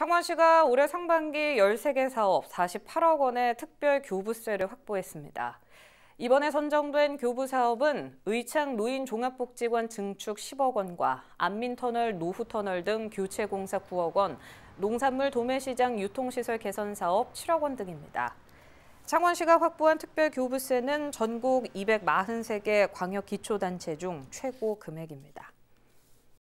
창원시가 올해 상반기 13개 사업 48억 원의 특별 교부세를 확보했습니다. 이번에 선정된 교부 사업은 의창 노인 종합복지관 증축 10억 원과 안민터널 노후터널 등 교체 공사 9억 원, 농산물 도매시장 유통시설 개선 사업 7억 원 등입니다. 창원시가 확보한 특별 교부세는 전국 243개 광역 기초단체 중 최고 금액입니다.